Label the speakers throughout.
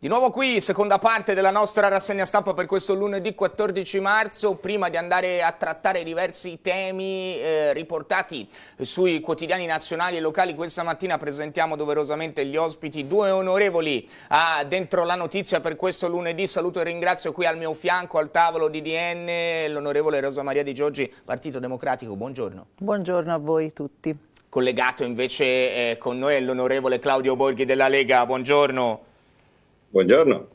Speaker 1: Di nuovo qui, seconda parte della nostra rassegna stampa per questo lunedì 14 marzo, prima di andare a trattare diversi temi eh, riportati sui quotidiani nazionali e locali questa mattina presentiamo doverosamente gli ospiti, due onorevoli a dentro la notizia per questo lunedì, saluto e ringrazio qui al mio fianco al tavolo di DN l'onorevole Rosa Maria Di Giorgi, Partito Democratico, buongiorno.
Speaker 2: Buongiorno a voi tutti.
Speaker 1: Collegato invece eh, con noi è l'onorevole Claudio Borghi della Lega, buongiorno. Buongiorno.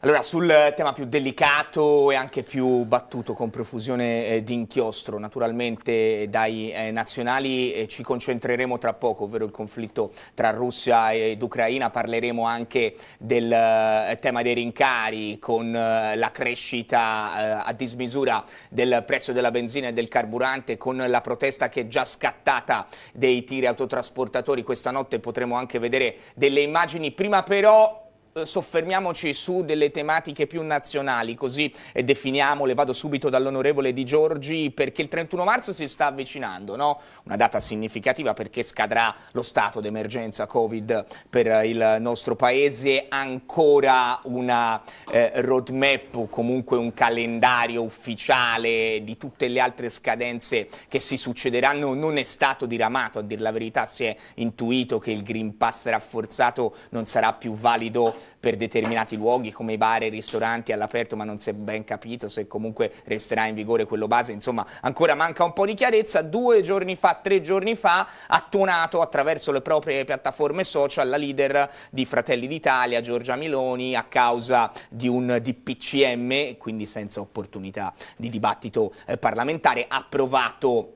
Speaker 1: Allora, sul tema più delicato e anche più battuto con profusione eh, di inchiostro, naturalmente eh, dai eh, nazionali eh, ci concentreremo tra poco, ovvero il conflitto tra Russia ed Ucraina, parleremo anche del eh, tema dei rincari con eh, la crescita a dismisura del prezzo della benzina e del carburante, con la protesta che è già scattata dei tiri autotrasportatori, questa notte potremo anche vedere delle immagini, prima però soffermiamoci su delle tematiche più nazionali, così eh, definiamole, vado subito dall'onorevole Di Giorgi, perché il 31 marzo si sta avvicinando, no? una data significativa perché scadrà lo stato d'emergenza Covid per eh, il nostro Paese, ancora una eh, roadmap, comunque un calendario ufficiale di tutte le altre scadenze che si succederanno, non è stato diramato, a dire la verità si è intuito che il Green Pass rafforzato non sarà più valido per determinati luoghi come i bar e i ristoranti all'aperto ma non si è ben capito se comunque resterà in vigore quello base, insomma ancora manca un po' di chiarezza, due giorni fa, tre giorni fa ha tuonato attraverso le proprie piattaforme social la leader di Fratelli d'Italia, Giorgia Miloni, a causa di un DPCM, quindi senza opportunità di dibattito eh, parlamentare, approvato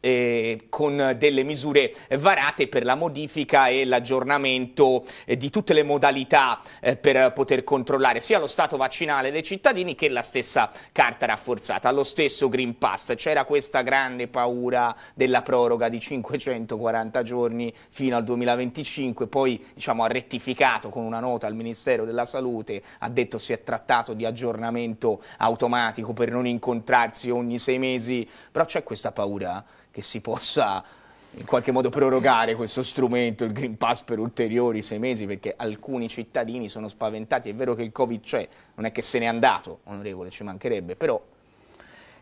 Speaker 1: eh, con delle misure varate per la modifica e l'aggiornamento eh, di tutte le modalità eh, per poter controllare sia lo stato vaccinale dei cittadini che la stessa carta rafforzata, lo stesso Green Pass. C'era questa grande paura della proroga di 540 giorni fino al 2025, poi diciamo, ha rettificato con una nota al Ministero della Salute, ha detto si è trattato di aggiornamento automatico per non incontrarsi ogni sei mesi, però c'è questa paura che si possa in qualche modo prorogare questo strumento, il Green Pass per ulteriori sei mesi, perché alcuni cittadini sono spaventati, è vero che il Covid c'è, non è che se n'è andato, onorevole, ci mancherebbe, però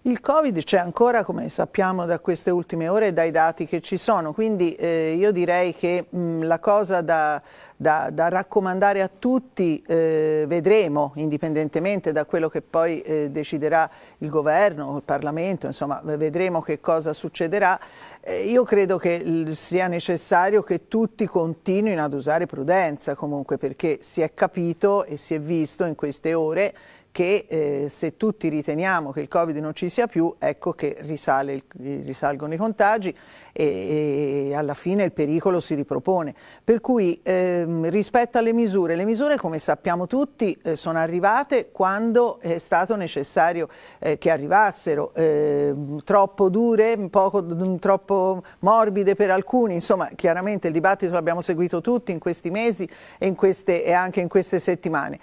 Speaker 2: il Covid c'è ancora, come sappiamo da queste ultime ore e dai dati che ci sono, quindi eh, io direi che mh, mm, la cosa da, da, da, raccomandare a tutti, eh, vedremo, indipendentemente da quello che poi eh, deciderà il governo, il Parlamento, insomma vedremo che cosa succederà, eh, io credo che sia necessario che tutti continuino ad usare prudenza comunque perché si è capito e si è visto in queste ore che eh, se tutti riteniamo che il Covid non ci sia più, ecco che risale, risalgono i contagi e, e, alla fine il pericolo si ripropone. Per cui ehm, rispetto alle misure, le misure come sappiamo tutti eh, sono arrivate quando è stato necessario eh, che arrivassero, ehm, troppo dure, poco, mm, troppo morbide per alcuni, insomma chiaramente il dibattito l'abbiamo seguito tutti in questi mesi e, in queste, e anche in queste settimane.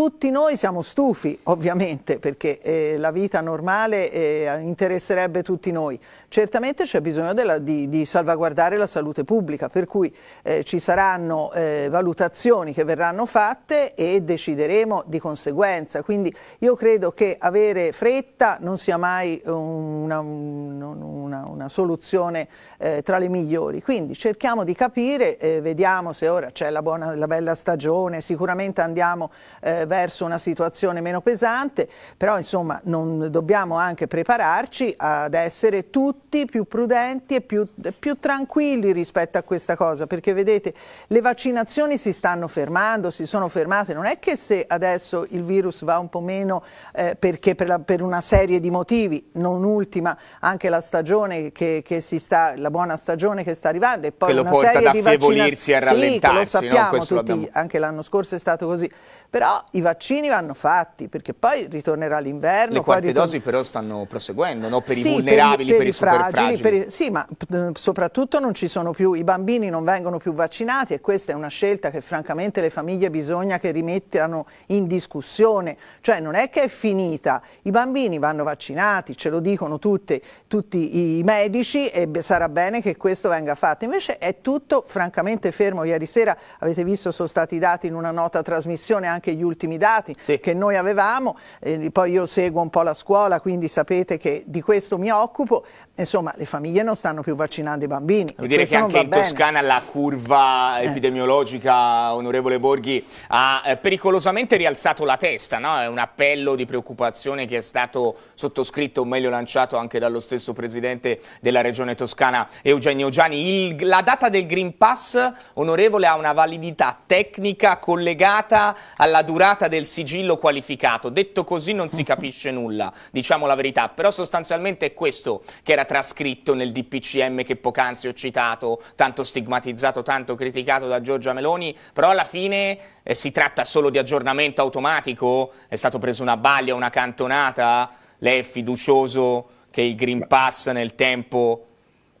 Speaker 2: Tutti noi siamo stufi, ovviamente, perché eh, la vita normale eh, interesserebbe tutti noi. Certamente c'è bisogno della, di, di, salvaguardare la salute pubblica, per cui eh, ci saranno eh, valutazioni che verranno fatte e decideremo di conseguenza. Quindi io credo che avere fretta non sia mai una, una, una soluzione eh, tra le migliori. Quindi cerchiamo di capire, eh, vediamo se ora c'è la, buona, la bella stagione, sicuramente andiamo eh, verso una situazione meno pesante, però insomma non dobbiamo anche prepararci ad essere tutti più prudenti e più, più tranquilli rispetto a questa cosa, perché vedete le vaccinazioni si stanno fermando, si sono fermate, non è che se adesso il virus va un po' meno eh, perché per, la, per, una serie di motivi, non ultima anche la stagione che, che si sta, la buona stagione che sta arrivando e poi che lo una porta serie ad affievolirsi e a rallentarsi. Sì, lo sappiamo no? tutti, anche l'anno scorso è stato così. Però i vaccini vanno fatti, perché poi ritornerà l'inverno. Le quante ritorn dosi
Speaker 1: però stanno proseguendo, no? per sì, i vulnerabili, per, per, per i, fragili, fragili. Per i
Speaker 2: sì, ma mm, soprattutto non ci sono più, i bambini non vengono più vaccinati e questa è una scelta che francamente le famiglie bisogna che rimettano in discussione. Cioè non è che è finita, i bambini vanno vaccinati, ce lo dicono tutte, tutti i medici e sarà bene che questo venga fatto. Invece è tutto francamente fermo. Ieri sera avete visto sono stati dati in una nota trasmissione anche gli ultimi dati sì. che noi avevamo, eh, poi io seguo un po' la scuola, quindi sapete che di questo mi occupo, insomma le famiglie non stanno più vaccinando i bambini. Vuol dire che anche in bene.
Speaker 1: Toscana la curva eh. epidemiologica, onorevole Borghi, ha eh, pericolosamente rialzato la testa, no? è un appello di preoccupazione che è stato sottoscritto, o meglio lanciato anche dallo stesso Presidente della Regione Toscana, Eugenio Gianni. Il, la data del Green Pass, onorevole, ha una validità tecnica collegata alla alla durata del sigillo qualificato. Detto così non si capisce nulla, diciamo la verità, però sostanzialmente è questo che era trascritto nel DPCM che poc'anzi ho citato, tanto stigmatizzato, tanto criticato da Giorgia Meloni, però alla fine eh, si tratta solo di aggiornamento automatico, è stato preso una baglia, una cantonata, lei è fiducioso che il Green Pass nel tempo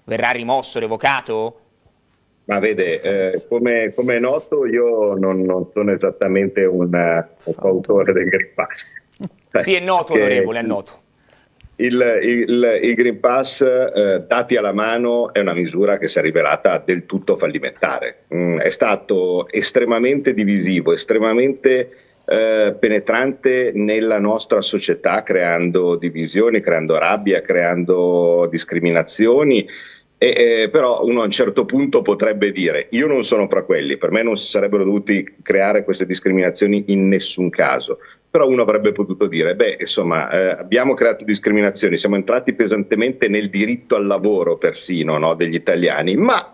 Speaker 1: verrà rimosso, revocato?
Speaker 3: Ma vede, eh, come, come, è noto io non, non sono esattamente un, un autore del Green Pass.
Speaker 1: sì, è noto, onorevole, è noto.
Speaker 3: Il, il, il Green Pass, eh, dati alla mano, è una misura che si è rivelata del tutto fallimentare. Mm, è stato estremamente divisivo, estremamente eh, penetrante nella nostra società, creando divisioni, creando rabbia, creando discriminazioni e, eh, però uno a un certo punto potrebbe dire io non sono fra quelli, per me non si sarebbero dovuti creare queste discriminazioni in nessun caso, però uno avrebbe potuto dire beh insomma eh, abbiamo creato discriminazioni, siamo entrati pesantemente nel diritto al lavoro persino no, degli italiani, ma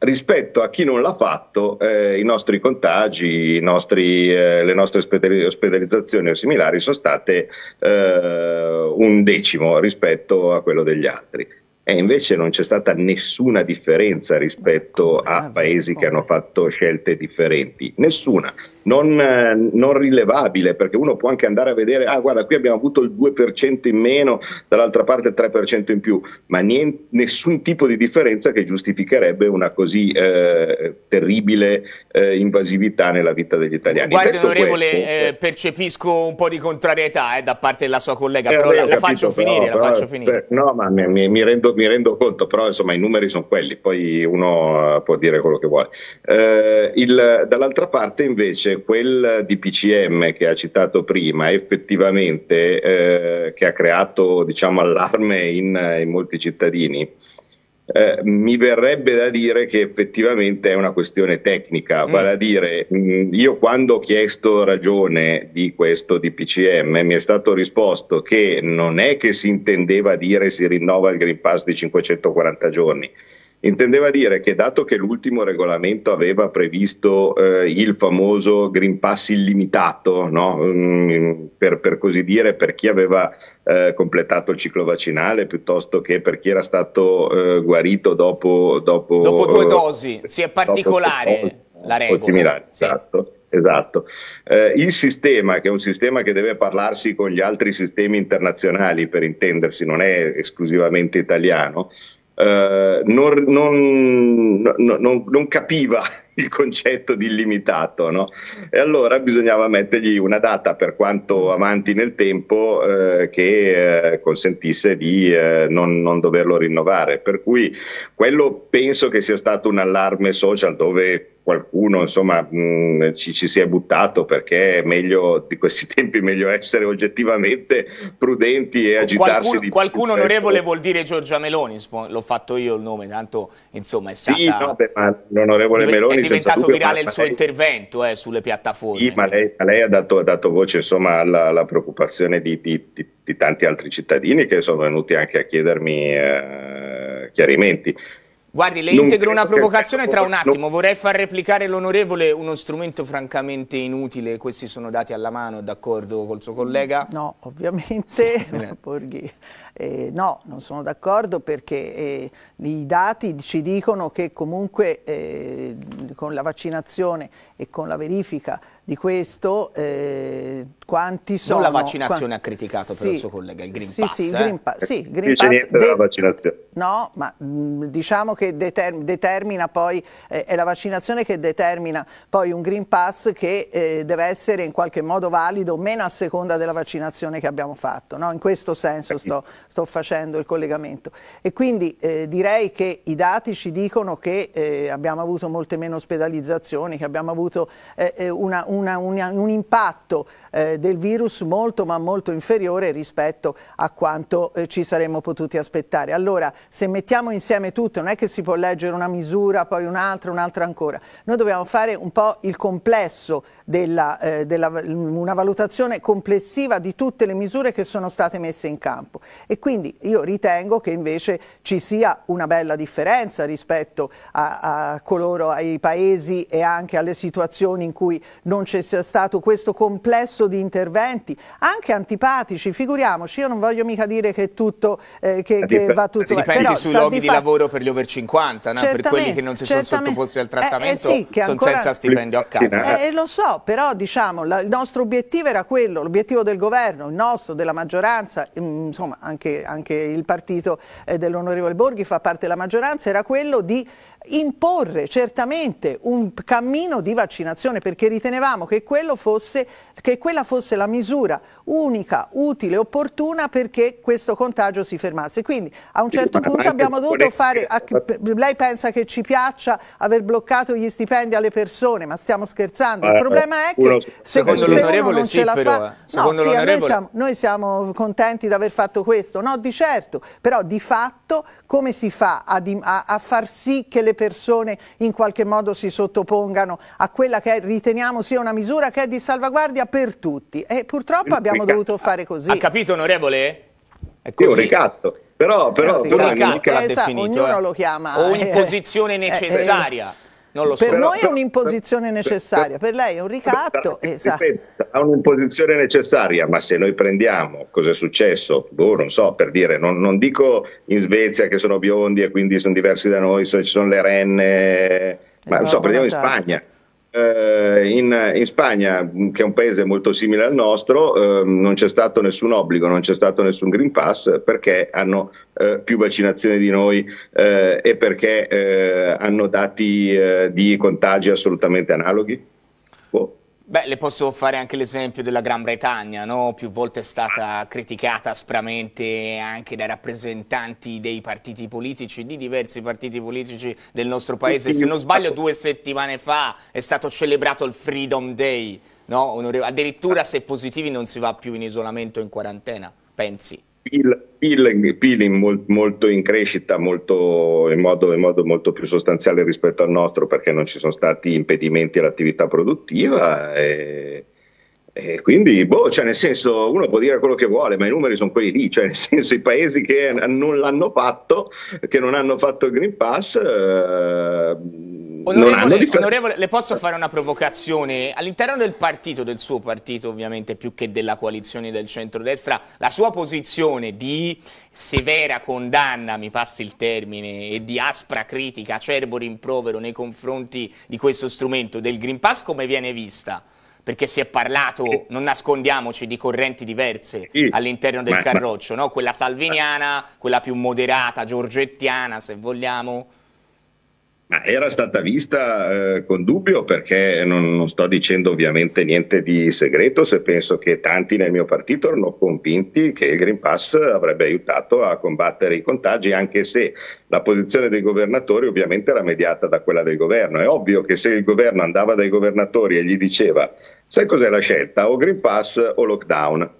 Speaker 3: rispetto a chi non l'ha fatto eh, i nostri contagi, i nostri, eh, le nostre ospedalizzazioni o similari sono state eh, un decimo rispetto a quello degli altri. E invece non c'è stata nessuna differenza rispetto ecco, a paesi che hanno fatto scelte differenti, nessuna, non, eh, non rilevabile, perché uno può anche andare a vedere, ah guarda qui abbiamo avuto il 2% in meno, dall'altra parte il 3% in più, ma niente, nessun tipo di differenza che giustificherebbe una così eh, terribile eh, invasività nella vita degli italiani. Guardi onorevole, questo, eh,
Speaker 1: eh, percepisco un po' di contrarietà eh, da parte della sua collega, però la, la, capito, faccio però, finire, però, la, faccio finire,
Speaker 3: la faccio finire. no, ma mi, mi rendo mi rendo conto, però insomma i numeri sono quelli, poi uno eh, può dire quello che vuole. Eh, il, dall'altra parte invece quel DPCM che ha citato prima, effettivamente eh, che ha creato diciamo, allarme in, in molti cittadini, eh, mi verrebbe da dire che effettivamente è una questione tecnica, mm. vale a dire mh, mm, io quando ho chiesto ragione di questo DPCM mi è stato risposto che non è che si intendeva dire si rinnova il Green Pass di 540 giorni, Intendeva dire che dato che l'ultimo regolamento aveva previsto eh, il famoso Green Pass illimitato, no? Mm, per, per, così dire, per chi aveva eh, completato il ciclo vaccinale piuttosto che per chi era stato eh, guarito dopo, dopo, dopo, due eh,
Speaker 1: dosi, si è particolare dopo, la regola. Similare,
Speaker 3: sì. Esatto. Esatto. Eh, il sistema, che è un sistema che deve parlarsi con gli altri sistemi internazionali, per intendersi, non è esclusivamente italiano, eh, non, non, non, non, capiva il concetto di illimitato no? e allora bisognava mettergli una data per quanto avanti nel tempo eh, che eh, consentisse di eh, non, doverlo rinnovare per cui quello penso che sia stato un allarme social dove qualcuno insomma, mh, mm, ci, ci, si è buttato perché è meglio di questi tempi meglio essere oggettivamente prudenti e agitarsi qualcuno, di qualcuno ecco. onorevole
Speaker 1: vuol dire Giorgia Meloni l'ho fatto io il nome tanto insomma è stata sì, no, beh, ma l'onorevole Meloni è diventato dubbio, virale il suo intervento eh, sulle piattaforme sì, ma
Speaker 3: lei, ma lei ha, dato, ha, dato, voce insomma, alla, alla, preoccupazione di, di, di, di, tanti altri cittadini che sono venuti anche a chiedermi eh, chiarimenti
Speaker 1: Guardi, le integro una provocazione tra un attimo. Vorrei far replicare l'onorevole uno strumento francamente inutile. Questi sono dati alla mano, d'accordo col suo collega?
Speaker 2: No, ovviamente. Sì, Eh, no, non sono d'accordo perché eh, i dati ci dicono che comunque eh, con la vaccinazione e con la verifica di questo eh, quanti sono... Non la vaccinazione ha criticato sì, però il suo collega,
Speaker 1: il Green sì, Pass. Sì, il eh? Green, pa sì, il Green Pass... Non Niente della vaccinazione.
Speaker 2: No, ma mh, mm, diciamo che determ determina poi, eh, è la vaccinazione che determina poi un Green Pass che deve essere in qualche modo valido meno a seconda della vaccinazione che abbiamo fatto, no? in questo senso sto, sto facendo il collegamento. E quindi eh, direi che i dati ci dicono che eh, abbiamo avuto molte meno ospedalizzazioni, che abbiamo avuto eh, eh una, una, una, un impatto eh, del virus molto ma molto inferiore rispetto a quanto eh, ci saremmo potuti aspettare. Allora se mettiamo insieme tutto non è che si può leggere una misura, poi un'altra, un'altra ancora. Noi dobbiamo fare un po' il complesso, della, della, una valutazione complessiva di tutte le misure che sono state messe in campo. E quindi io ritengo che invece ci sia una bella differenza rispetto a, a coloro, ai paesi e anche alle situazioni in cui non c'è stato questo complesso di interventi, anche antipatici, figuriamoci, io non voglio mica dire che, tutto, eh, che, che va tutto bene. Si pensi sui luoghi di,
Speaker 1: lavoro per gli over 50, no? per quelli che non si sono sottoposti al trattamento, eh, eh sì, sono ancora... senza stipendio a casa. Eh. Eh,
Speaker 2: eh, lo so, però diciamo, la, il nostro obiettivo era quello, l'obiettivo del governo, il nostro, della maggioranza, mm, insomma anche perché anche il partito eh, dell'onorevole Borghi fa parte della maggioranza, era quello di imporre certamente un cammino di vaccinazione perché ritenevamo che, fosse, che quella fosse la misura unica, utile, opportuna perché questo contagio si fermasse. Quindi a un certo sì, punto abbiamo dovuto fare, lei pensa che ci piaccia aver bloccato gli stipendi alle persone, ma stiamo scherzando, il eh, problema è che se, se uno non sì, ce la fa, eh. no, sì, noi, siamo, noi siamo contenti di aver fatto questo, questo? No, di certo, però di fatto come si fa a, a, a far sì che le persone in qualche modo si sottopongano a quella che riteniamo sia una misura che è di salvaguardia per tutti? E purtroppo abbiamo dovuto fare così.
Speaker 1: Ha capito onorevole? È così. un ricatto. Però, però, però, però ricatto, ricatto, esatto, definito, ognuno eh. lo
Speaker 2: chiama. O imposizione eh. posizione eh, eh. necessaria. Eh, So. Per noi è un'imposizione necessaria, per lei è un ricatto. È esatto.
Speaker 3: un'imposizione necessaria, ma se noi prendiamo cosa è successo, boh, non so, per dire, non, non, dico in Svezia che sono biondi e quindi sono diversi da noi, ci sono le renne, ma non so, prendiamo in Spagna eh, in, in, Spagna, che è un paese molto simile al nostro, eh, non c'è stato nessun obbligo, non c'è stato nessun Green Pass perché hanno eh, più vaccinazioni di noi eh, e perché eh, hanno dati eh, di contagi assolutamente analoghi?
Speaker 1: Boh. Beh, le posso fare anche l'esempio della Gran Bretagna, no? più volte è stata criticata aspramente anche dai rappresentanti dei partiti politici, di diversi partiti politici del nostro paese. Se non sbaglio, due settimane fa è stato celebrato il Freedom Day, no? addirittura se positivi non si va più in isolamento o in quarantena, pensi?
Speaker 3: PIL, PIL, PIL in molt, molto in crescita, molto, in, modo, in, modo, molto più sostanziale rispetto al nostro perché non ci sono stati impedimenti all'attività produttiva. E, e quindi, boh, cioè nel senso, uno può dire quello che vuole, ma i numeri sono quelli lì, cioè nel senso i paesi che non l'hanno fatto, che non hanno fatto il Green Pass... Eh, Onorevole,
Speaker 1: onorevole, le posso fare una provocazione? All'interno del partito, del suo partito ovviamente, più che della coalizione del centrodestra, la sua posizione di severa condanna, mi passi il termine, e di aspra critica, acerbo rimprovero nei confronti di questo strumento del Green Pass, come viene vista? perché si è parlato, non nascondiamoci, di correnti diverse sì. all'interno del ma, carroccio, ma... No? quella salviniana, quella più moderata, giorgettiana se vogliamo.
Speaker 3: Ma era stata vista eh, con dubbio perché non, non, sto dicendo ovviamente niente di segreto se penso che tanti nel mio partito erano convinti che il Green Pass avrebbe aiutato a combattere i contagi anche se la posizione dei governatori ovviamente era mediata da quella del governo. È ovvio che se il governo andava dai governatori e gli diceva sai cos'è la scelta o Green Pass o lockdown,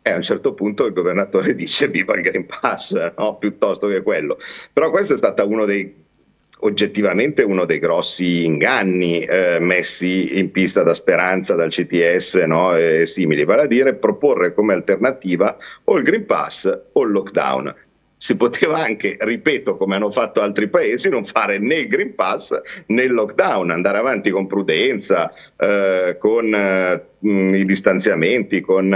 Speaker 3: e a un certo punto il governatore dice viva il Green Pass, no? piuttosto che quello. Però questo è stato uno dei oggettivamente uno dei grossi inganni eh, messi in pista da Speranza, dal CTS no? e simili, vale a dire proporre come alternativa o il Green Pass o il lockdown. Si poteva anche, ripeto, come hanno fatto altri paesi, non fare né il Green Pass né il lockdown, andare avanti con prudenza, eh, con... Eh, mh, mm, i distanziamenti, con uh,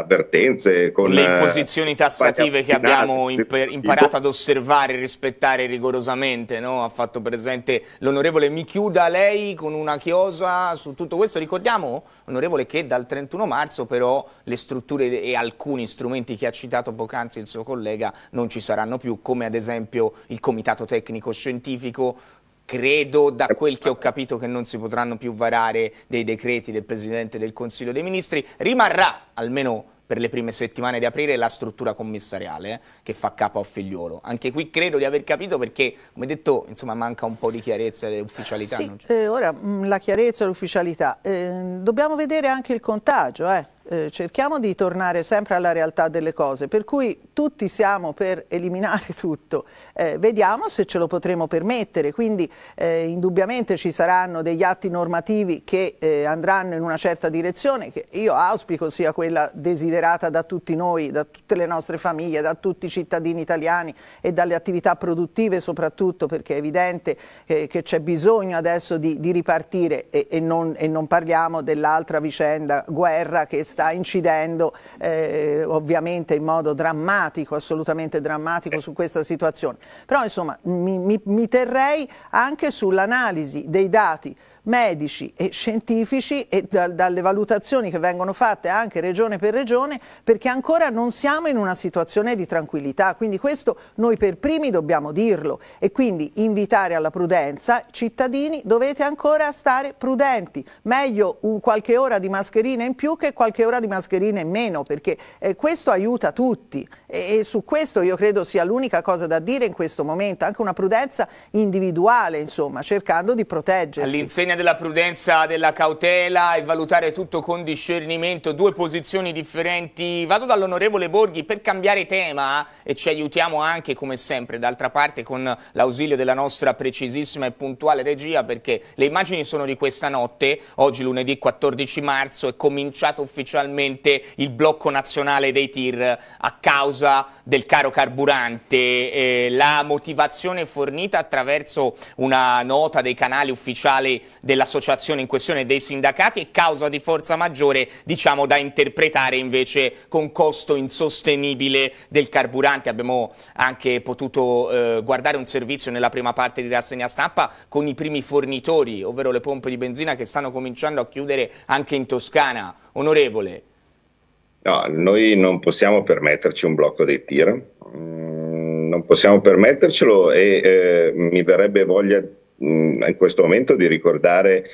Speaker 3: avvertenze, con le eh, imposizioni
Speaker 1: tassative che abbiamo imper- imparato ad osservare e rispettare rigorosamente, no? ha fatto presente l'onorevole Mi chiuda lei con una chiosa su tutto questo. Ricordiamo, onorevole, che dal 31 marzo però le strutture e alcuni strumenti che ha citato poc'anzi il suo collega non ci saranno più, come ad esempio il Comitato Tecnico Scientifico credo da quel che ho capito che non si potranno più varare dei decreti del Presidente del Consiglio dei Ministri, rimarrà almeno per le prime settimane di aprile la struttura commissariale eh, che fa capo a Figliuolo. Anche qui credo di aver capito perché, come detto, insomma, manca un po' di chiarezza e ufficialità. Sì,
Speaker 2: eh, ora mm, la chiarezza e l'ufficialità. Eh, dobbiamo vedere anche il contagio, eh eh, cerchiamo di tornare sempre alla realtà delle cose, per cui tutti siamo per eliminare tutto, eh, vediamo se ce lo potremo permettere, quindi eh, indubbiamente ci saranno degli atti normativi che eh, andranno in una certa direzione, che io auspico sia quella desiderata da tutti noi, da tutte le nostre famiglie, da tutti i cittadini italiani e dalle attività produttive soprattutto, perché è evidente eh, che c'è bisogno adesso di, di ripartire e, e, non, e non parliamo dell'altra vicenda, guerra che sta incidendo eh, ovviamente in modo drammatico, assolutamente drammatico su questa situazione. Però insomma mi, mi, mi terrei anche sull'analisi dei dati medici e scientifici e da, dalle valutazioni che vengono fatte anche regione per regione perché ancora non siamo in una situazione di tranquillità, quindi questo noi per primi dobbiamo dirlo e quindi invitare alla prudenza, cittadini dovete ancora stare prudenti, meglio un qualche ora di mascherina in più che qualche ora di mascherina in meno perché eh, questo aiuta tutti e, e su questo io credo sia l'unica cosa da dire in questo momento, anche una prudenza individuale, insomma, cercando di proteggersi.
Speaker 1: All'insegna della prudenza, della cautela e valutare tutto con discernimento, due posizioni differenti. Vado dall'onorevole Borghi per cambiare tema e ci aiutiamo anche come sempre d'altra parte con l'ausilio della nostra precisissima e puntuale regia perché le immagini sono di questa notte, oggi lunedì 14 marzo è cominciato ufficialmente il blocco nazionale dei tir a causa causa del caro carburante, eh, la motivazione fornita attraverso una nota dei canali ufficiali dell'associazione in questione dei sindacati è causa di forza maggiore diciamo da interpretare invece con costo insostenibile del carburante. Abbiamo anche potuto eh, guardare un servizio nella prima parte di rassegna stampa con i primi fornitori, ovvero le pompe di benzina che stanno cominciando a chiudere anche in Toscana. Onorevole,
Speaker 3: No, noi non possiamo permetterci un blocco dei tir, mm, non possiamo permettercelo e eh, mi verrebbe voglia mh, in questo momento di ricordare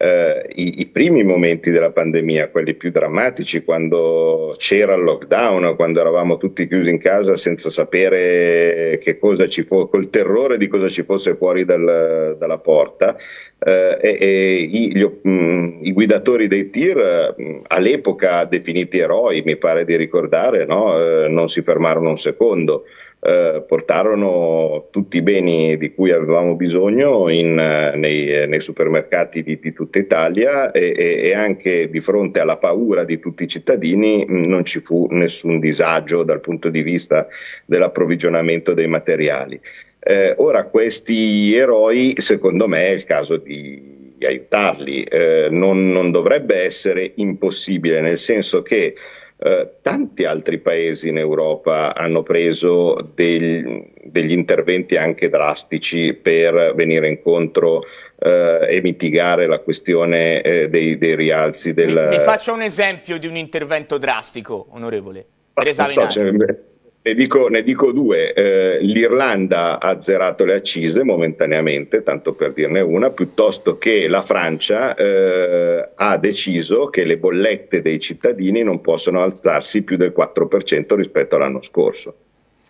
Speaker 3: eh, i, i, primi momenti della pandemia, quelli più drammatici, quando c'era il lockdown, quando eravamo tutti chiusi in casa senza sapere che cosa ci fosse, col terrore di cosa ci fosse fuori dal, dalla porta. Eh, e, e i, gli, mh, i, guidatori dei tir, mh, all'epoca definiti eroi, mi pare di ricordare, no? eh, non si fermarono un secondo eh, portarono tutti i beni di cui avevamo bisogno in, eh, nei, eh, nei, supermercati di, di tutta Italia e, e, e, anche di fronte alla paura di tutti i cittadini non ci fu nessun disagio dal punto di vista dell'approvvigionamento dei materiali. Eh, ora questi eroi secondo me è il caso di aiutarli, eh, non, non dovrebbe essere impossibile, nel senso che eh, tanti altri paesi in Europa hanno preso del, degli interventi anche drastici per venire incontro eh, e mitigare la questione eh, dei, dei, rialzi del... Ne faccio
Speaker 1: un esempio di un intervento drastico, onorevole, per esaminare.
Speaker 3: Ne dico, ne dico due, eh, l'Irlanda ha azzerato le accise momentaneamente, tanto per dirne una, piuttosto che la Francia eh, ha deciso che le bollette dei cittadini non possono alzarsi più del 4% rispetto all'anno scorso.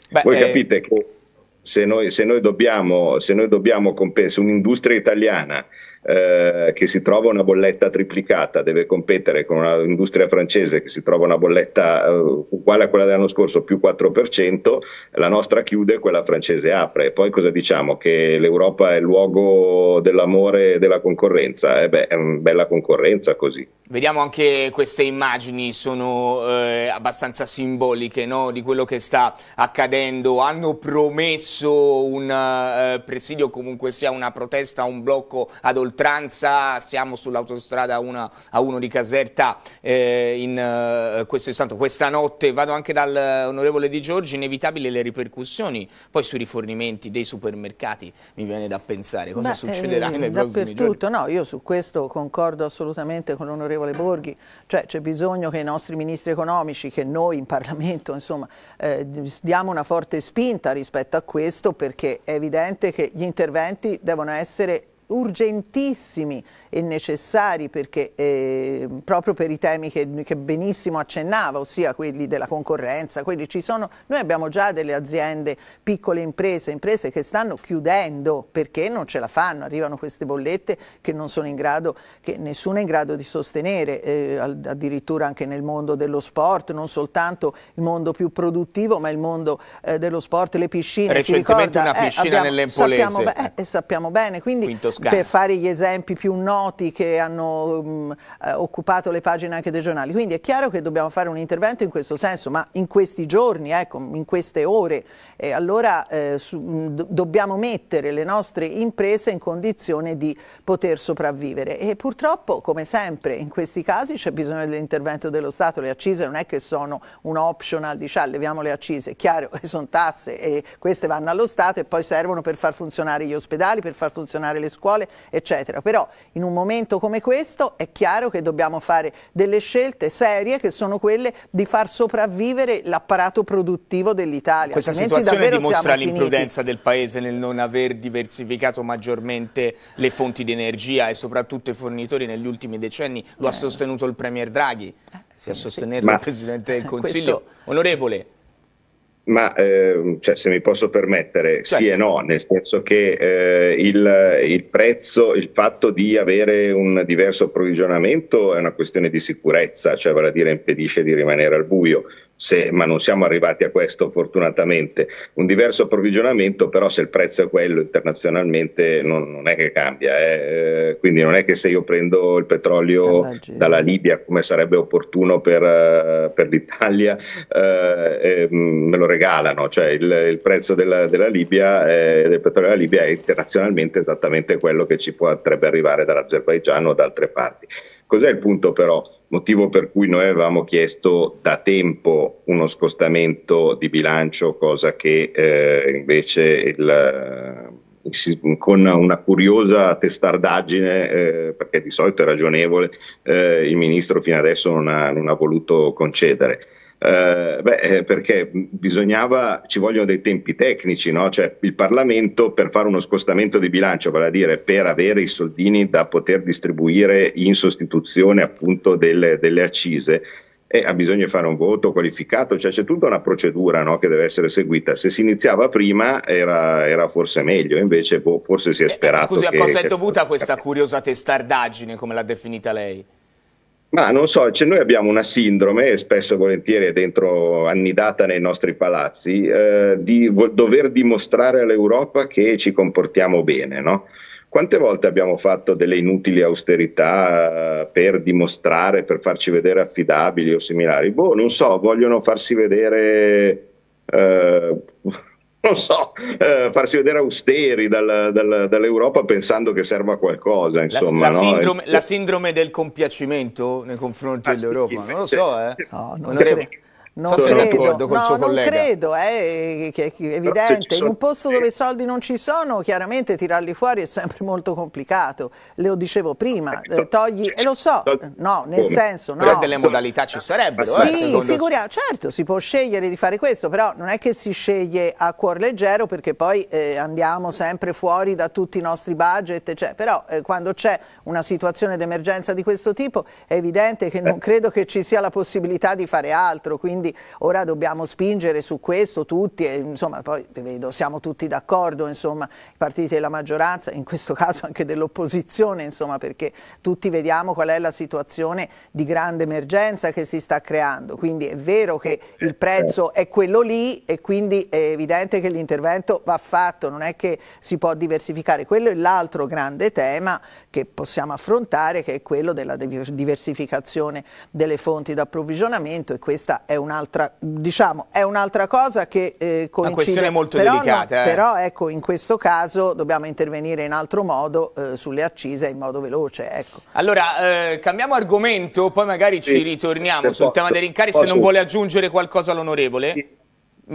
Speaker 3: Beh, Voi eh, capite che se noi, se noi dobbiamo, se noi dobbiamo compensare un'industria italiana eh, che si trova una bolletta triplicata, deve competere con un'industria francese che si trova una bolletta eh, uguale a quella dell'anno scorso più 4%, la nostra chiude, quella francese apre. E poi cosa diciamo? Che l'Europa è il luogo dell'amore e della concorrenza. Eh beh, è una bella concorrenza così.
Speaker 1: Vediamo anche queste immagini, sono eh, abbastanza simboliche no? di quello che sta accadendo. Hanno promesso un eh, presidio, comunque sia una protesta, un blocco ad Oltremare oltranza, siamo sull'autostrada 1 a 1 di Caserta eh, in eh, questo istante, questa notte, vado anche dall'onorevole eh, Di Giorgi, inevitabili le ripercussioni poi sui rifornimenti dei supermercati, mi viene da pensare cosa Beh, succederà eh, nei prossimi giorni.
Speaker 2: No, io su questo concordo assolutamente con l'onorevole Borghi, cioè c'è bisogno che i nostri ministri economici, che noi in Parlamento insomma eh, diamo una forte spinta rispetto a questo perché è evidente che gli interventi devono essere urgentissimi e necessari perché, eh, proprio per i temi che, che, benissimo accennava, ossia quelli della concorrenza, quelli ci sono, noi abbiamo già delle aziende, piccole imprese, imprese che stanno chiudendo perché non ce la fanno, arrivano queste bollette che non sono in grado, che nessuno è in grado di sostenere, eh, addirittura anche nel mondo dello sport, non soltanto il mondo più produttivo ma il mondo eh, dello sport, le piscine. Recentemente ricorda, una eh, piscina eh, abbiamo, nell'Empolese. Sappiamo, eh, sappiamo, bene, quindi Toscana. Per fare gli esempi più noti che hanno mh, mm, eh, occupato le pagine anche dei giornali. Quindi è chiaro che dobbiamo fare un intervento in questo senso, ma in questi giorni, ecco, in queste ore, eh, allora eh, su, mh, mm, dobbiamo mettere le nostre imprese in condizione di poter sopravvivere. E purtroppo, come sempre, in questi casi c'è bisogno dell'intervento dello Stato. Le accise non è che sono un optional, diciamo, leviamo le accise, è chiaro che sono tasse e queste vanno allo Stato e poi servono per far funzionare gli ospedali, per far funzionare le scuole scuole, eccetera. Però in un momento come questo è chiaro che dobbiamo fare delle scelte serie che sono quelle di far sopravvivere l'apparato produttivo dell'Italia. Questa situazione dimostra l'imprudenza
Speaker 1: del Paese nel non aver diversificato maggiormente le fonti di energia e soprattutto i fornitori negli ultimi decenni, lo eh. ha sostenuto il Premier Draghi, eh, sì, si è sostenuto sì. il Presidente del Consiglio. Questo... Onorevole,
Speaker 3: ma eh, cioè, se mi posso permettere, certo. sì e certo. no, nel senso che eh, il, il, prezzo, il fatto di avere un diverso approvvigionamento è una questione di sicurezza, cioè vale a dire impedisce di rimanere al buio se, ma non siamo arrivati a questo fortunatamente, un diverso approvvigionamento, però se il prezzo è quello internazionalmente non, non è che cambia, eh. eh quindi non è che se io prendo il petrolio dalla Libia come sarebbe opportuno per, eh, per l'Italia, eh, eh, me lo regalano, cioè il, il prezzo della, della Libia, eh, del petrolio della Libia è internazionalmente esattamente quello che ci potrebbe arrivare dall'Azerbaigian o da altre parti. Cos'è il punto però? motivo per cui noi avevamo chiesto da tempo uno scostamento di bilancio, cosa che eh, invece il, eh, con una curiosa testardaggine, eh, perché di solito è ragionevole, eh, il ministro fino adesso non ha, non ha voluto concedere. Eh, beh, eh, perché bisognava, ci vogliono dei tempi tecnici, no? cioè il Parlamento per fare uno scostamento di bilancio, vale a dire per avere i soldini da poter distribuire in sostituzione appunto delle, delle accise, e eh, ha bisogno di fare un voto qualificato, cioè c'è tutta una procedura no, che deve essere seguita. Se si iniziava prima era, era forse meglio, invece boh, forse si è eh, sperato. Eh, scusi, a cosa è
Speaker 1: dovuta che... questa curiosa testardaggine, come l'ha definita lei?
Speaker 3: Ma non so, cioè noi abbiamo una sindrome, spesso e volentieri è dentro, annidata nei nostri palazzi, eh, di dover dimostrare all'Europa che ci comportiamo bene, no? Quante volte abbiamo fatto delle inutili austerità eh, per dimostrare, per farci vedere affidabili o similari? Boh, non so, vogliono farsi vedere eh, non so, eh, farsi vedere austeri dal, dal, dall'Europa pensando che serva a qualcosa. Insomma, la, la, no? sindrome, eh,
Speaker 1: la, eh. sindrome, del compiacimento nei confronti ah, dell'Europa, sì, non lo so, eh. No, non, non credo. Credo.
Speaker 2: Non so credo, no, non credo, è, eh, evidente. In un posto dove i soldi non ci sono, chiaramente tirarli fuori è sempre molto complicato. Le Lo dicevo prima, eh, togli, e lo so, no, nel senso, no. Però delle
Speaker 1: modalità ci sarebbero. Sì, eh, figuriamo,
Speaker 2: certo, si può scegliere di fare questo, però non è che si sceglie a cuor leggero perché poi eh, andiamo sempre fuori da tutti i nostri budget, cioè, però eh, quando c'è una situazione d'emergenza di questo tipo è evidente che non eh. credo che ci sia la possibilità di fare altro, quindi quindi ora dobbiamo spingere su questo tutti e insomma poi vedo siamo tutti d'accordo, insomma i partiti della maggioranza, in questo caso anche dell'opposizione, insomma perché tutti vediamo qual è la situazione di grande emergenza che si sta creando, quindi è vero che il prezzo è quello lì e quindi è evidente che l'intervento va fatto, non è che si può diversificare, quello è l'altro grande tema che possiamo affrontare che è quello della diversificazione delle fonti d'approvvigionamento e questa è una un'altra, diciamo, è un'altra cosa che eh, coincide. Una questione molto però delicata. eh. Però ecco, in questo caso dobbiamo intervenire in altro modo eh, sulle accise in modo veloce. Ecco.
Speaker 1: Allora, eh, cambiamo argomento, poi magari sì, ci ritorniamo sul tema dei rincari, se non vuole aggiungere qualcosa l'onorevole. Sì.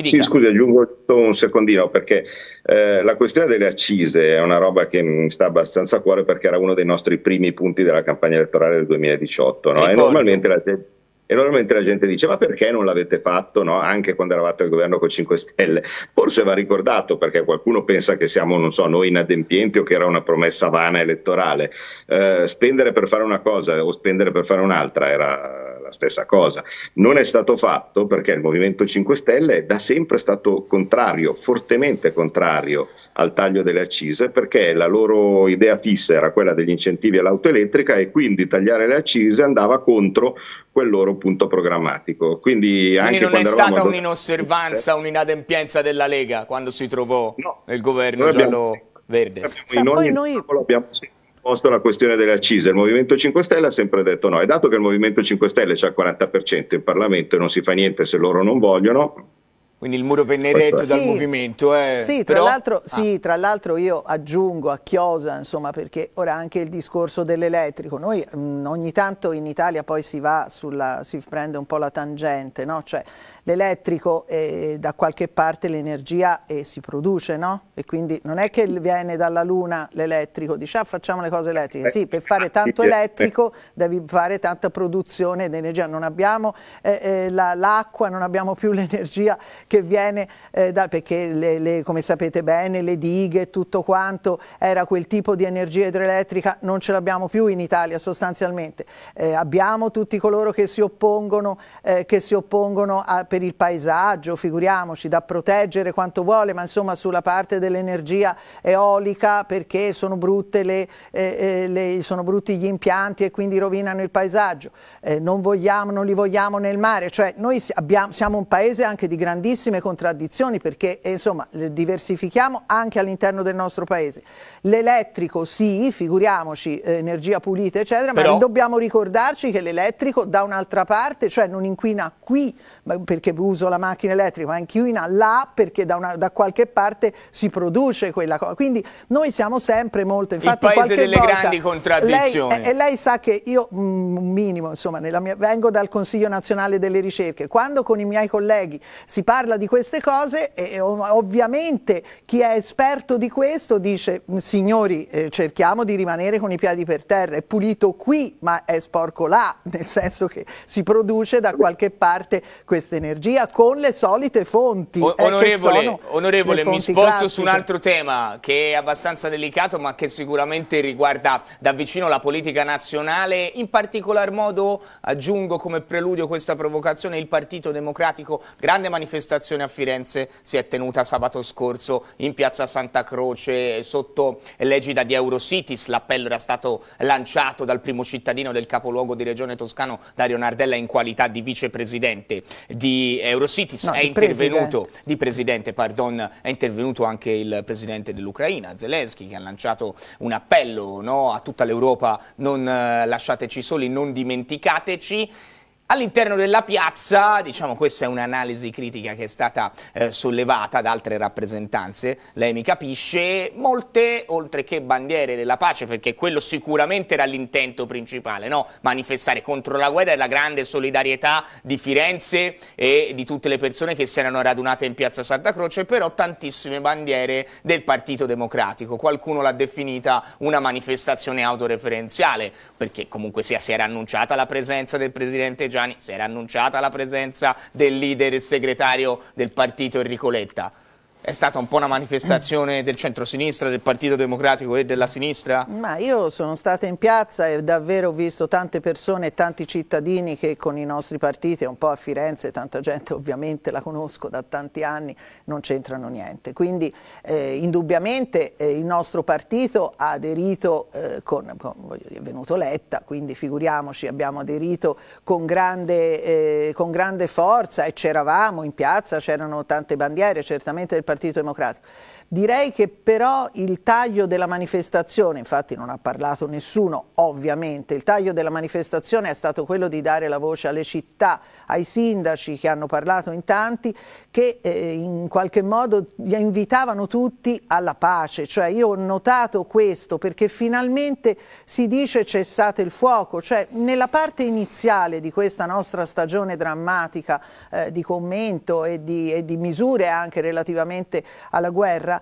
Speaker 1: Sì, scusi,
Speaker 3: aggiungo un secondino perché eh, la questione delle accise è una roba che mi sta abbastanza a cuore perché era uno dei nostri primi punti della campagna elettorale del 2018 no? e normalmente la gente e normalmente la gente dice ma perché non l'avete fatto no? anche quando eravate al governo con 5 Stelle? Forse va ricordato perché qualcuno pensa che siamo, non so, noi inadempienti o che era una promessa vana elettorale. Eh, spendere per fare una cosa o spendere per fare un'altra era stessa cosa. Non è stato fatto perché il Movimento 5 Stelle è da sempre stato contrario, fortemente contrario al taglio delle accise perché la loro idea fissa era quella degli incentivi all'auto elettrica e quindi tagliare le accise andava contro quel loro punto programmatico. Quindi, anche quindi non è stata
Speaker 1: un'inosservanza, eh? un'inadempienza della Lega quando si trovò no, nel governo giallo-verde. Sì, in ogni noi...
Speaker 3: abbiamo posto la questione delle accise. Il Movimento 5 Stelle ha sempre detto no. E dato che il Movimento 5 Stelle ha il 40% in Parlamento e non si fa niente se loro non
Speaker 1: vogliono, quindi il muro venne eretto dal movimento. Eh. Sì, tra l'altro
Speaker 2: ah. sì, io aggiungo a Chiosa, insomma, perché ora anche il discorso dell'elettrico. Noi mh, mm, ogni tanto in Italia poi si va sulla, si prende un po' la tangente, no? Cioè l'elettrico eh, da qualche parte l'energia eh, si produce, no? E quindi non è che viene dalla luna l'elettrico, diciamo ah, facciamo le cose elettriche. Eh, sì, per fare tanto eh, eh. elettrico devi fare tanta produzione di energia. Non abbiamo l'acqua, non abbiamo più l'energia che viene eh, da, perché le, le, come sapete bene le dighe e tutto quanto era quel tipo di energia idroelettrica, non ce l'abbiamo più in Italia sostanzialmente. Eh, abbiamo tutti coloro che si oppongono, eh, che si oppongono a, per il paesaggio, figuriamoci, da proteggere quanto vuole, ma insomma sulla parte dell'energia eolica perché sono, le, eh, eh, le, sono brutti gli impianti e quindi rovinano il paesaggio. Eh, non, vogliamo, non li vogliamo nel mare, cioè noi abbiamo, siamo un paese anche di grandissima grandissime contraddizioni perché eh, insomma diversifichiamo anche all'interno del nostro paese. L'elettrico sì, figuriamoci, eh, energia pulita eccetera, Però... ma dobbiamo ricordarci che l'elettrico da un'altra parte, cioè non inquina qui perché uso la macchina elettrica, ma inquina là perché da, una, da qualche parte si produce quella cosa. Quindi noi siamo sempre molto, infatti Il paese delle volta, grandi eh, contraddizioni. Lei, e lei sa che io mm, un minimo, insomma, mia, vengo dal Consiglio Nazionale delle Ricerche, quando con i miei colleghi si parla parla di queste cose e ovviamente chi è esperto di questo dice signori eh, cerchiamo di rimanere con i piedi per terra, è pulito qui ma è sporco là, nel senso che si produce da qualche parte questa energia con le solite fonti. O eh, onorevole, onorevole fonti mi sposto classiche. su un altro
Speaker 1: tema che è abbastanza delicato ma che sicuramente riguarda da vicino la politica nazionale, in particolar modo aggiungo come preludio questa provocazione il Partito Democratico, grande manifestazione manifestazione a Firenze si è tenuta sabato scorso in piazza Santa Croce sotto l'egida di Eurocities. L'appello era stato lanciato dal primo cittadino del capoluogo di regione toscano Dario Nardella in qualità di vicepresidente di Eurocities. No, è, di intervenuto, presidente. Di presidente, pardon, è intervenuto anche il presidente dell'Ucraina, Zelensky, che ha lanciato un appello no, a tutta l'Europa non eh, lasciateci soli, non dimenticateci. All'interno della piazza, diciamo questa è un'analisi critica che è stata eh, sollevata da altre rappresentanze, lei mi capisce, molte oltre che bandiere della pace, perché quello sicuramente era l'intento principale, no? manifestare contro la guerra e la grande solidarietà di Firenze e di tutte le persone che si erano radunate in piazza Santa Croce, però tantissime bandiere del Partito Democratico, qualcuno l'ha definita una manifestazione autoreferenziale, perché comunque sia si era annunciata la presenza del Presidente Gianni Giani si era annunciata la presenza del leader e segretario del partito Enrico Letta. È stata un po' una manifestazione del centro-sinistra, del Partito Democratico e della sinistra?
Speaker 2: Ma io sono stata in piazza e davvero ho visto tante persone e tanti cittadini che con i nostri partiti, un po' a Firenze, tanta gente ovviamente la conosco da tanti anni, non c'entrano niente. Quindi eh, indubbiamente eh, il nostro partito ha aderito, eh, con, con, è venuto Letta, quindi figuriamoci, abbiamo aderito con grande, eh, con grande forza e c'eravamo in piazza, c'erano tante bandiere, certamente del partito Partito Democratico. Direi che però il taglio della manifestazione, infatti non ha parlato nessuno ovviamente, il taglio della manifestazione è stato quello di dare la voce alle città, ai sindaci che hanno parlato in tanti, che eh, in qualche modo invitavano tutti alla pace, cioè io ho notato questo perché finalmente si dice cessate il fuoco, cioè nella parte iniziale di questa nostra stagione drammatica eh, di commento e di, e di misure anche relativamente alla guerra,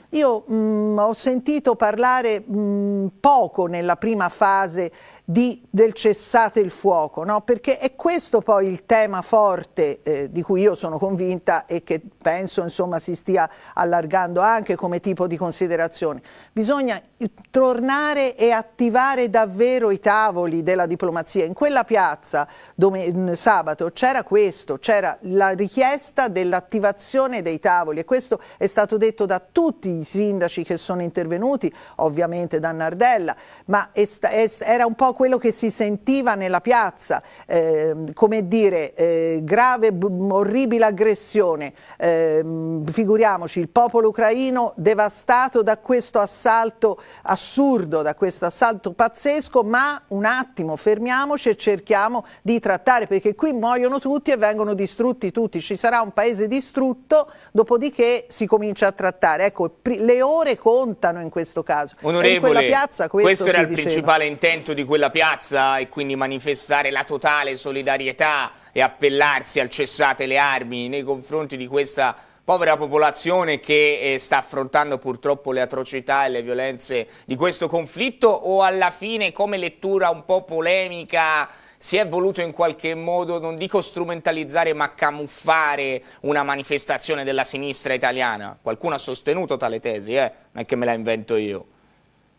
Speaker 2: Io mh, mm, ho sentito parlare mh, mm, poco nella prima fase di, del cessate il fuoco, no? perché è questo poi il tema forte eh, di cui io sono convinta e che penso insomma, si stia allargando anche come tipo di considerazione. Bisogna eh, tornare e attivare davvero i tavoli della diplomazia. In quella piazza mm, sabato c'era questo, c'era la richiesta dell'attivazione dei tavoli e questo è stato detto da tutti gli sindaci che sono intervenuti, ovviamente da Nardella, ma era un po' quello che si sentiva nella piazza, eh, come dire, eh, grave, orribile aggressione, eh, figuriamoci il popolo ucraino devastato da questo assalto assurdo, da questo assalto pazzesco, ma un attimo fermiamoci e cerchiamo di trattare, perché qui muoiono tutti e vengono distrutti tutti, ci sarà un paese distrutto, dopodiché si comincia a trattare. Ecco, le ore contano in questo caso. Onorevole, piazza, questo, questo era il diceva. principale
Speaker 1: intento di quella piazza e quindi manifestare la totale solidarietà e appellarsi al cessate le armi nei confronti di questa povera popolazione che eh, sta affrontando purtroppo le atrocità e le violenze di questo conflitto o alla fine come lettura un po' polemica si è voluto in qualche modo, non dico strumentalizzare, ma camuffare una manifestazione della sinistra italiana. Qualcuno ha sostenuto tale tesi, eh? non è che me la invento io.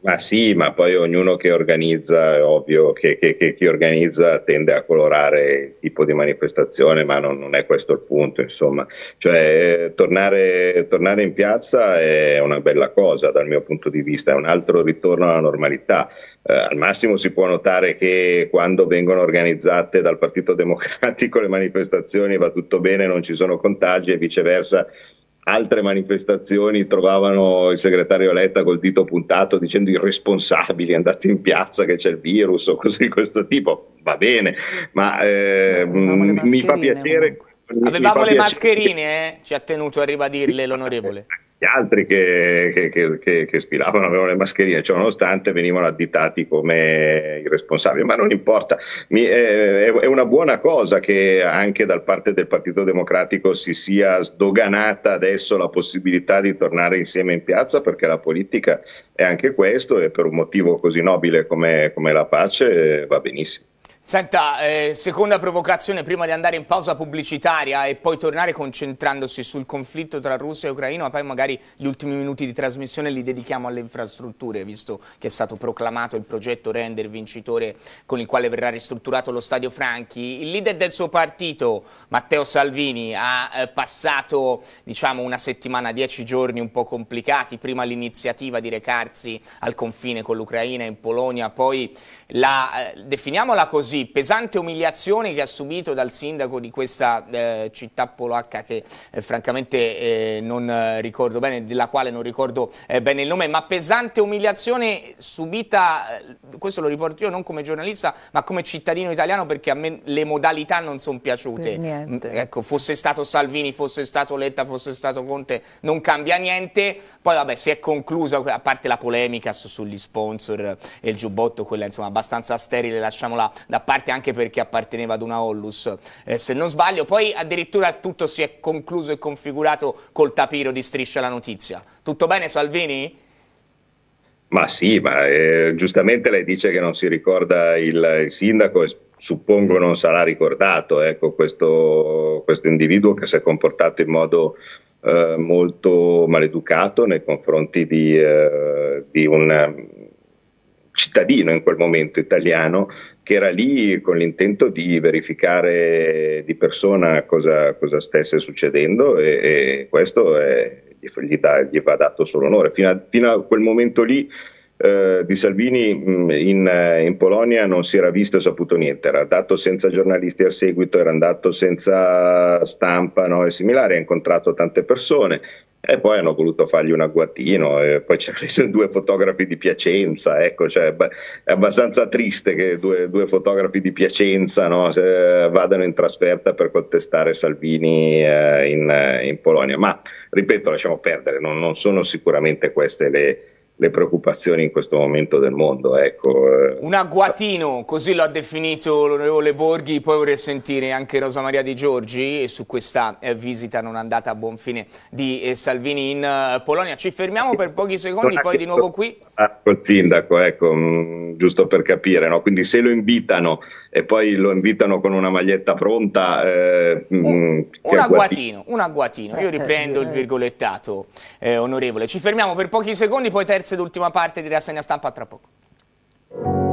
Speaker 3: Ma sì, ma poi ognuno che organizza, è ovvio che, che, che chi organizza tende a colorare il tipo di manifestazione, ma non, non è questo il punto, insomma. Cioè, tornare, tornare, in piazza è una bella cosa dal mio punto di vista, è un altro ritorno alla normalità. Eh, al massimo si può notare che quando vengono organizzate dal Partito Democratico le manifestazioni va tutto bene, non ci sono contagi e viceversa altre manifestazioni trovavano il segretario Letta col dito puntato dicendo irresponsabili, andate in piazza che c'è il virus o cose di questo tipo, va bene, ma eh, mi fa
Speaker 1: piacere... Comunque. Avevamo le mascherine, eh? ci ha tenuto a ribadirle sì, l'onorevole.
Speaker 3: Gli altri che, che, che, che spilavano avevano le mascherine, ciononostante venivano additati come i responsabili, ma non importa, Mi, eh, è, una buona cosa che anche dal parte del Partito Democratico si sia sdoganata adesso la possibilità di tornare insieme in piazza perché la politica è anche questo e per un motivo così nobile come, come la pace eh, va benissimo.
Speaker 1: Senta, eh, seconda provocazione prima di andare in pausa pubblicitaria e poi tornare concentrandosi sul conflitto tra Russia e Ucraina, poi magari gli ultimi minuti di trasmissione li dedichiamo alle infrastrutture, visto che è stato proclamato il progetto Render vincitore con il quale verrà ristrutturato lo Stadio Franchi. Il leader del suo partito, Matteo Salvini, ha eh, passato diciamo, una settimana, dieci giorni un po' complicati, prima l'iniziativa di recarsi al confine con l'Ucraina in Polonia, poi la, eh, definiamola così, pesante umiliazione che ha subito dal sindaco di questa eh, città polacca che eh, francamente eh, non eh, ricordo bene, della quale non ricordo eh, bene il nome, ma pesante umiliazione subita, questo lo riporto io non come giornalista, ma come cittadino italiano perché a me le modalità non sono piaciute. Mm, ecco, fosse stato Salvini, fosse stato Letta, fosse stato Conte, non cambia niente. Poi vabbè, si è conclusa, a parte la polemica su, sugli sponsor e il giubbotto, quella insomma abbastanza abbastanza sterile, lasciamola da parte anche perché apparteneva ad una Hollus, eh, se non sbaglio. Poi addirittura tutto si è concluso e configurato col tapiro di Striscia la Notizia. Tutto bene Salvini?
Speaker 3: Ma sì, ma eh, giustamente lei dice che non si ricorda il, il sindaco e suppongo non sarà ricordato ecco, questo, questo individuo che si è comportato in modo eh, molto maleducato nei confronti di, eh, di un cittadino in quel momento italiano che era lì con l'intento di verificare di persona cosa, cosa stesse succedendo e, e questo è, gli, da, gli, va dato solo onore. Fino a, fino a quel momento lì eh, di Salvini mm, in, in, Polonia non si era visto e saputo niente, era andato senza giornalisti a seguito, era andato senza stampa no? e similare, ha incontrato tante persone, e poi hanno voluto fargli un agguatino, e poi c'erano due fotografi di Piacenza, ecco, cioè, è abbastanza triste che due, due fotografi di Piacenza no, vadano in trasferta per contestare Salvini eh, in, in, Polonia. Ma ripeto, lasciamo perdere, non, non sono sicuramente queste le, le preoccupazioni in questo momento del mondo. Ecco. Eh.
Speaker 1: Un agguatino, così lo ha definito l'onorevole Borghi, poi vorrei sentire anche Rosa Maria Di Giorgi su questa eh, visita non andata a buon fine di eh, Salvini in Polonia. Ci fermiamo per pochi secondi, poi di nuovo qui.
Speaker 3: Col sindaco, ecco, mh, mm, giusto per capire, no? quindi se lo invitano e poi lo invitano con una maglietta pronta... Eh, mh, mm, un, un agguatino,
Speaker 1: un agguatino, io riprendo il virgolettato, eh, onorevole. Ci fermiamo per pochi secondi, poi terzo terza ed ultima parte di rassegna stampa, tra poco.